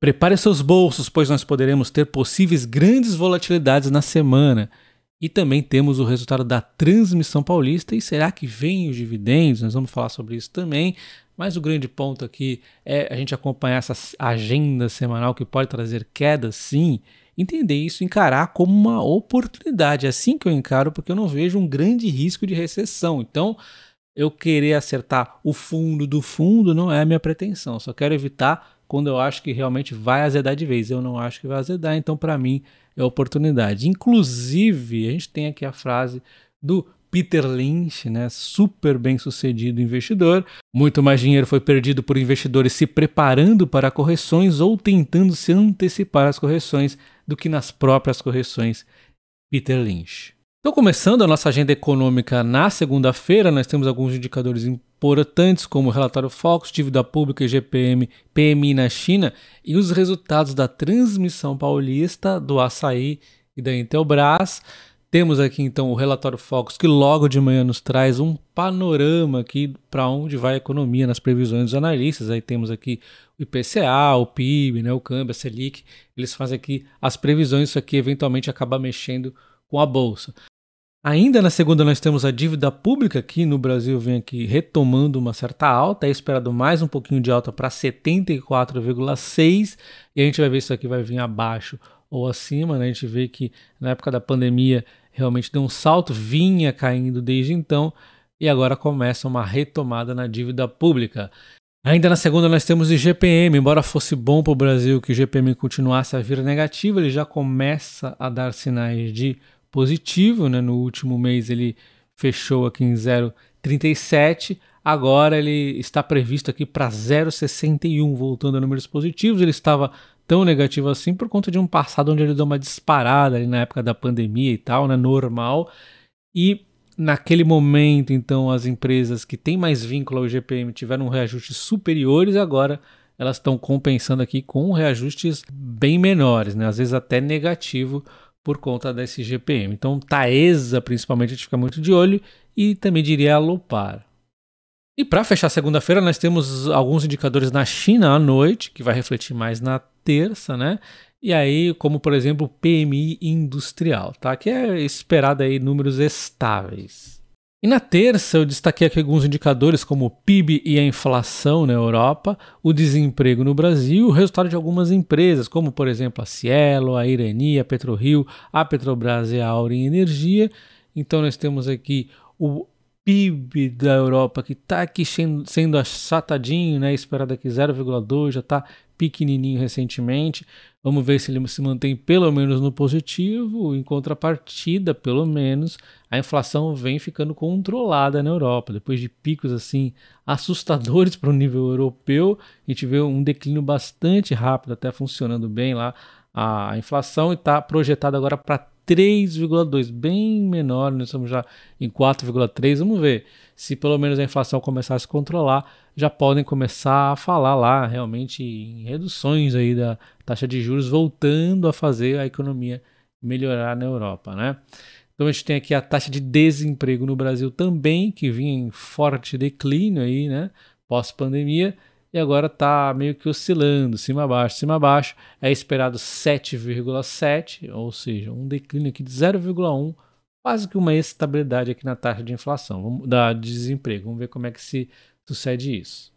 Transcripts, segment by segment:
Prepare seus bolsos, pois nós poderemos ter possíveis grandes volatilidades na semana. E também temos o resultado da transmissão paulista. E será que vem os dividendos? Nós vamos falar sobre isso também. Mas o grande ponto aqui é a gente acompanhar essa agenda semanal que pode trazer quedas, sim. Entender isso, encarar como uma oportunidade. É assim que eu encaro, porque eu não vejo um grande risco de recessão. Então, eu querer acertar o fundo do fundo não é a minha pretensão. Só quero evitar quando eu acho que realmente vai azedar de vez. Eu não acho que vai azedar, então para mim é oportunidade. Inclusive, a gente tem aqui a frase do Peter Lynch, né, super bem sucedido investidor. Muito mais dinheiro foi perdido por investidores se preparando para correções ou tentando se antecipar às correções do que nas próprias correções. Peter Lynch. Então, começando a nossa agenda econômica na segunda-feira, nós temos alguns indicadores importantes, como o relatório Focus, dívida pública e GPM, PMI na China e os resultados da transmissão paulista, do açaí e da Intelbras. Temos aqui então o relatório Focus, que logo de manhã nos traz um panorama aqui para onde vai a economia nas previsões dos analistas. Aí temos aqui o IPCA, o PIB, né, o câmbio, a Selic. Eles fazem aqui as previsões, isso aqui eventualmente acaba mexendo com a bolsa. Ainda na segunda nós temos a dívida pública que no Brasil vem aqui retomando uma certa alta, é esperado mais um pouquinho de alta para 74,6 e a gente vai ver isso aqui vai vir abaixo ou acima, né? A gente vê que na época da pandemia realmente deu um salto, vinha caindo desde então e agora começa uma retomada na dívida pública. Ainda na segunda nós temos o IGPM, embora fosse bom para o Brasil que o IGPM continuasse a vir negativo, ele já começa a dar sinais de positivo, né? No último mês ele fechou aqui em 0,37, agora ele está previsto aqui para 0,61, voltando a números positivos. Ele estava tão negativo assim por conta de um passado onde ele deu uma disparada ali na época da pandemia e tal, né? Normal. E naquele momento, então, as empresas que têm mais vínculo ao GPM tiveram reajustes superiores, agora elas estão compensando aqui com reajustes bem menores, né? às vezes até negativo por conta desse GPM. Então, Taesa, principalmente, a gente fica muito de olho e também diria Alopar. E para fechar segunda-feira, nós temos alguns indicadores na China à noite, que vai refletir mais na terça, né? E aí, como por exemplo, o PMI industrial, tá? Que é esperado aí números estáveis. E na terça eu destaquei aqui alguns indicadores como o PIB e a inflação na Europa, o desemprego no Brasil, o resultado de algumas empresas, como por exemplo a Cielo, a Irani, a PetroRio, a Petrobras e a Aurin Energia. Então nós temos aqui o PIB da Europa, que está aqui sendo achatadinho, né? Esperado aqui 0,2, já está pequenininho recentemente. Vamos ver se ele se mantém pelo menos no positivo. Em contrapartida, pelo menos, a inflação vem ficando controlada na Europa. Depois de picos assim assustadores para o nível europeu, a gente vê um declínio bastante rápido, até funcionando bem lá a inflação e está projetada agora para 3,2, bem menor, nós estamos já em 4,3. Vamos ver se pelo menos a inflação começar a se controlar, já podem começar a falar lá realmente em reduções aí da taxa de juros, voltando a fazer a economia melhorar na Europa, né? Então a gente tem aqui a taxa de desemprego no Brasil também, que vinha em forte declínio aí, né, pós-pandemia e agora está meio que oscilando, cima abaixo, cima abaixo. É esperado 7,7, ou seja, um declínio aqui de 0,1, quase que uma estabilidade aqui na taxa de inflação, vamos, da desemprego. Vamos ver como é que se sucede isso.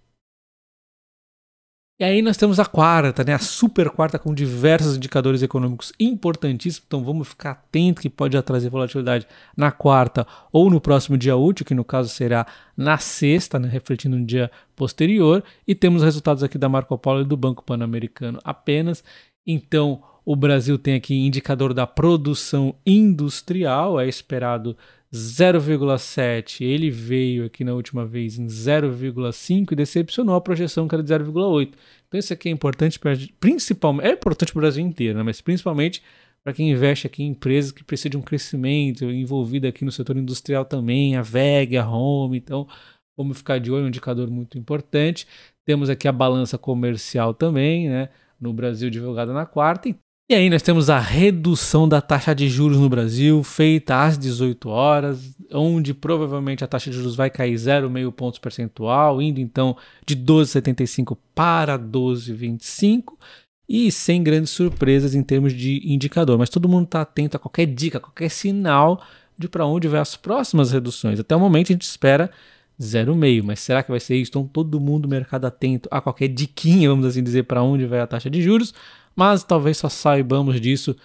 E aí nós temos a quarta, né? A super quarta com diversos indicadores econômicos importantíssimos. Então vamos ficar atento que pode trazer volatilidade na quarta ou no próximo dia útil, que no caso será na sexta, né? refletindo no dia posterior. E temos resultados aqui da Marco Polo e do Banco Pan-Americano apenas. Então o Brasil tem aqui indicador da produção industrial, é esperado 0,7, ele veio aqui na última vez em 0,5 e decepcionou a projeção que era de 0,8. Então isso aqui é importante para principalmente, é importante para o Brasil inteiro, né? mas principalmente para quem investe aqui em empresas que precisam de um crescimento, envolvida aqui no setor industrial também, a VEG, a Home, então vamos ficar de olho, é um indicador muito importante. Temos aqui a balança comercial também, né? No Brasil divulgada na quarta e e aí nós temos a redução da taxa de juros no Brasil, feita às 18 horas, onde provavelmente a taxa de juros vai cair 0,5 pontos percentual, indo então de 12,75 para 12,25 e sem grandes surpresas em termos de indicador. Mas todo mundo está atento a qualquer dica, qualquer sinal de para onde vai as próximas reduções. Até o momento a gente espera 0,5, mas será que vai ser isso? Então todo mundo, mercado atento a qualquer diquinha, vamos assim dizer, para onde vai a taxa de juros mas talvez só saibamos disso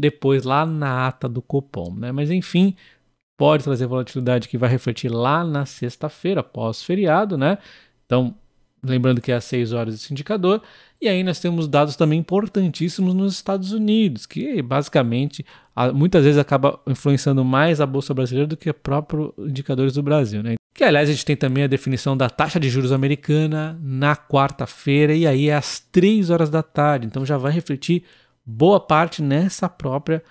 depois lá na ata do Copom, né? Mas enfim, pode trazer volatilidade que vai refletir lá na sexta-feira, pós-feriado, né? Então, lembrando que é às 6 horas esse indicador. E aí nós temos dados também importantíssimos nos Estados Unidos, que basicamente muitas vezes acaba influenciando mais a Bolsa Brasileira do que próprios indicadores do Brasil. Né? Que aliás a gente tem também a definição da taxa de juros americana na quarta-feira, e aí é às 3 horas da tarde. Então já vai refletir boa parte nessa própria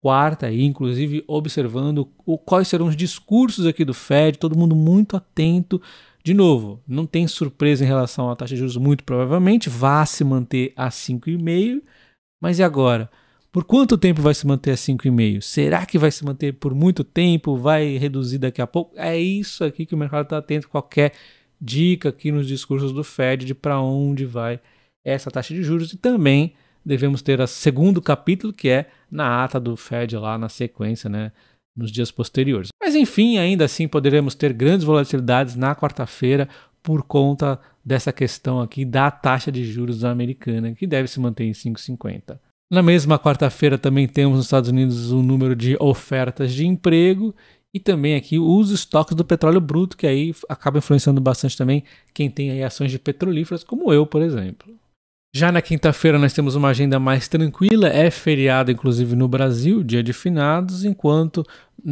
quarta, e inclusive observando o, quais serão os discursos aqui do Fed, todo mundo muito atento de novo, não tem surpresa em relação à taxa de juros, muito provavelmente, vá se manter a 5,5, mas e agora? Por quanto tempo vai se manter a 5,5? Será que vai se manter por muito tempo? Vai reduzir daqui a pouco? É isso aqui que o mercado está atento. Qualquer dica aqui nos discursos do Fed de para onde vai essa taxa de juros. E também devemos ter o segundo capítulo, que é na ata do Fed lá na sequência, né? nos dias posteriores. Mas enfim, ainda assim poderemos ter grandes volatilidades na quarta-feira por conta dessa questão aqui da taxa de juros americana, que deve se manter em 5,50. Na mesma quarta-feira também temos nos Estados Unidos o um número de ofertas de emprego e também aqui os estoques do petróleo bruto, que aí acaba influenciando bastante também quem tem ações de petrolíferas, como eu, por exemplo. Já na quinta-feira nós temos uma agenda mais tranquila, é feriado inclusive no Brasil, dia de finados, enquanto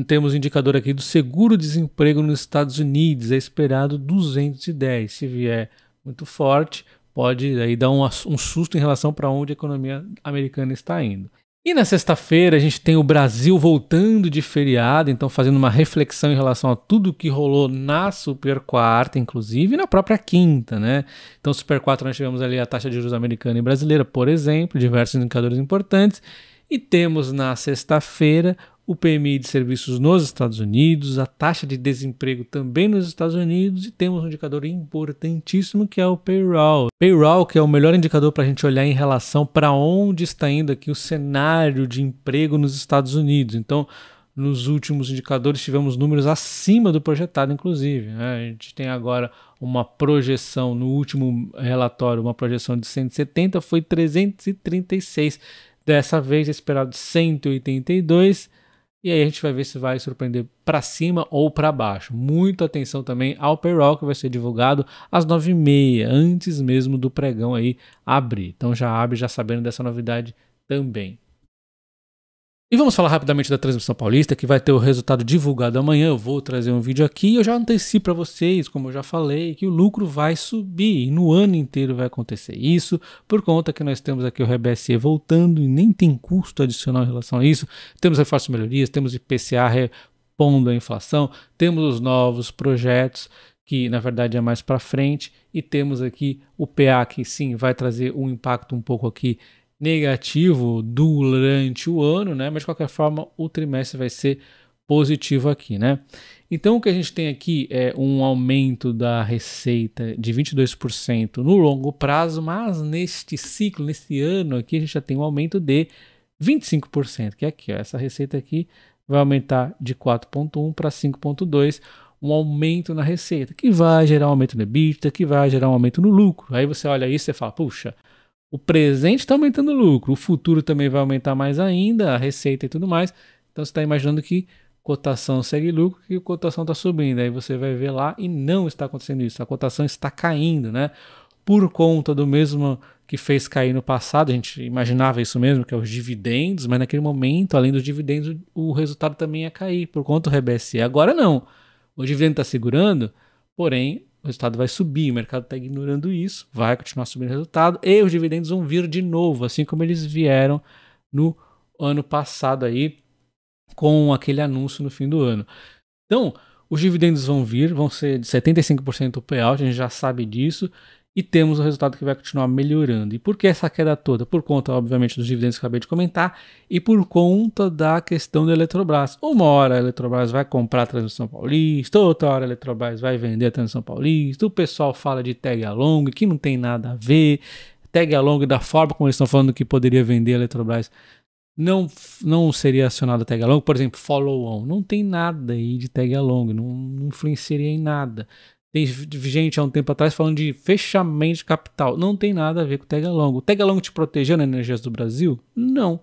temos indicador aqui do seguro-desemprego nos Estados Unidos, é esperado 210. Se vier muito forte, pode aí dar um, um susto em relação para onde a economia americana está indo. E na sexta-feira a gente tem o Brasil voltando de feriado, então fazendo uma reflexão em relação a tudo que rolou na Super Quarta, inclusive, na própria quinta, né? Então, Super Quarta nós tivemos ali a taxa de juros americana e brasileira, por exemplo, diversos indicadores importantes. E temos na sexta-feira o PMI de serviços nos Estados Unidos, a taxa de desemprego também nos Estados Unidos e temos um indicador importantíssimo que é o payroll. Payroll, que é o melhor indicador para a gente olhar em relação para onde está indo aqui o cenário de emprego nos Estados Unidos. Então, nos últimos indicadores tivemos números acima do projetado, inclusive. Né? A gente tem agora uma projeção, no último relatório, uma projeção de 170, foi 336. Dessa vez, esperado 182 e aí a gente vai ver se vai surpreender para cima ou para baixo. Muita atenção também ao payroll que vai ser divulgado às 9h30, antes mesmo do pregão aí abrir. Então já abre já sabendo dessa novidade também. E vamos falar rapidamente da transmissão paulista, que vai ter o resultado divulgado amanhã. Eu vou trazer um vídeo aqui. Eu já antecipo para vocês, como eu já falei, que o lucro vai subir. E no ano inteiro vai acontecer isso, por conta que nós temos aqui o RBSE voltando e nem tem custo adicional em relação a isso. Temos reforço melhorias, temos IPCA repondo a inflação, temos os novos projetos que na verdade é mais para frente, e temos aqui o PA que sim vai trazer um impacto um pouco aqui negativo durante o ano, né? Mas de qualquer forma, o trimestre vai ser positivo aqui, né? Então o que a gente tem aqui é um aumento da receita de 22% no longo prazo, mas neste ciclo, neste ano aqui, a gente já tem um aumento de 25%, que é aqui, ó, essa receita aqui vai aumentar de 4.1 para 5.2, um aumento na receita, que vai gerar um aumento no EBITDA, que vai gerar um aumento no lucro. Aí você olha isso e fala, puxa, o presente está aumentando o lucro, o futuro também vai aumentar mais ainda, a receita e tudo mais. Então você está imaginando que cotação segue lucro e a cotação está subindo. Aí você vai ver lá e não está acontecendo isso. A cotação está caindo, né? Por conta do mesmo que fez cair no passado, a gente imaginava isso mesmo, que é os dividendos, mas naquele momento, além dos dividendos, o resultado também ia cair por conta do RBSE. Agora não. O dividendo está segurando, porém o resultado vai subir, o mercado está ignorando isso, vai continuar subindo o resultado e os dividendos vão vir de novo, assim como eles vieram no ano passado aí com aquele anúncio no fim do ano. Então, os dividendos vão vir, vão ser de 75% o payout, a gente já sabe disso, e temos o um resultado que vai continuar melhorando. E por que essa queda toda? Por conta, obviamente, dos dividendos que acabei de comentar e por conta da questão da Eletrobras. Uma hora a Eletrobras vai comprar a Transmissão Paulista, outra hora a Eletrobras vai vender a Transmissão Paulista, o pessoal fala de tag along, que não tem nada a ver, tag along da forma como eles estão falando que poderia vender a Eletrobras. Não, não seria acionado tag along, por exemplo, follow on. Não tem nada aí de tag along, não, não influenciaria em nada. Tem gente há um tempo atrás falando de fechamento de capital. Não tem nada a ver com o Tegalong. O Tegalong te protegeu as Energias do Brasil? Não.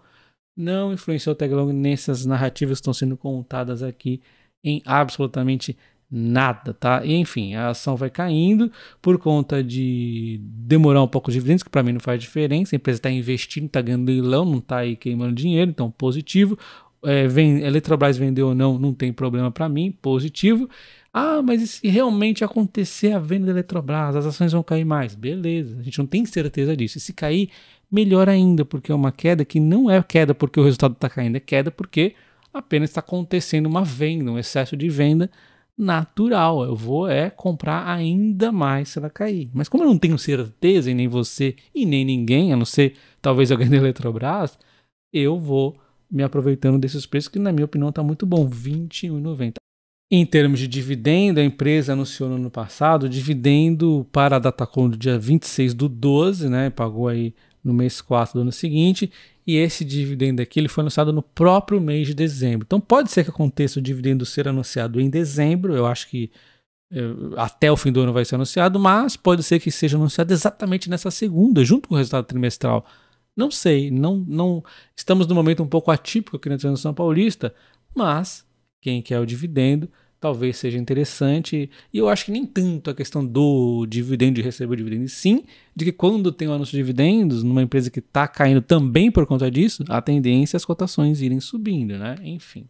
Não influenciou o Tegalong nessas narrativas que estão sendo contadas aqui em absolutamente nada, tá? E, enfim, a ação vai caindo por conta de demorar um pouco os dividendos, que para mim não faz diferença. A empresa está investindo, está ganhando leilão, não está aí queimando dinheiro, então positivo. É, vem, Eletrobras vendeu ou não, não tem problema para mim, positivo. Ah, mas e se realmente acontecer a venda da Eletrobras, as ações vão cair mais? Beleza, a gente não tem certeza disso. E se cair, melhor ainda, porque é uma queda que não é queda porque o resultado está caindo, é queda porque apenas está acontecendo uma venda, um excesso de venda natural. Eu vou é comprar ainda mais se ela cair. Mas como eu não tenho certeza, e nem você e nem ninguém, a não ser talvez alguém da Eletrobras, eu vou me aproveitando desses preços que, na minha opinião, está muito bom, R$ 21,90. Em termos de dividendo, a empresa anunciou no ano passado dividendo para a Datacom do dia 26 do 12, né? Pagou aí no mês 4 do ano seguinte. E esse dividendo aqui ele foi anunciado no próprio mês de dezembro. Então pode ser que aconteça o dividendo ser anunciado em dezembro. Eu acho que eh, até o fim do ano vai ser anunciado, mas pode ser que seja anunciado exatamente nessa segunda, junto com o resultado trimestral. Não sei, não, não estamos num momento um pouco atípico aqui na Transação Paulista, mas quem quer o dividendo, talvez seja interessante. E eu acho que nem tanto a questão do dividendo, de receber o dividendo, sim de que quando tem o um anúncio de dividendos, numa empresa que está caindo também por conta disso, a tendência é as cotações irem subindo, né? Enfim.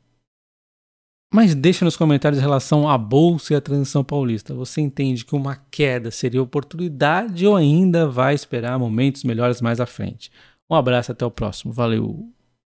Mas deixa nos comentários em relação à Bolsa e à transição paulista. Você entende que uma queda seria oportunidade ou ainda vai esperar momentos melhores mais à frente? Um abraço até o próximo. Valeu!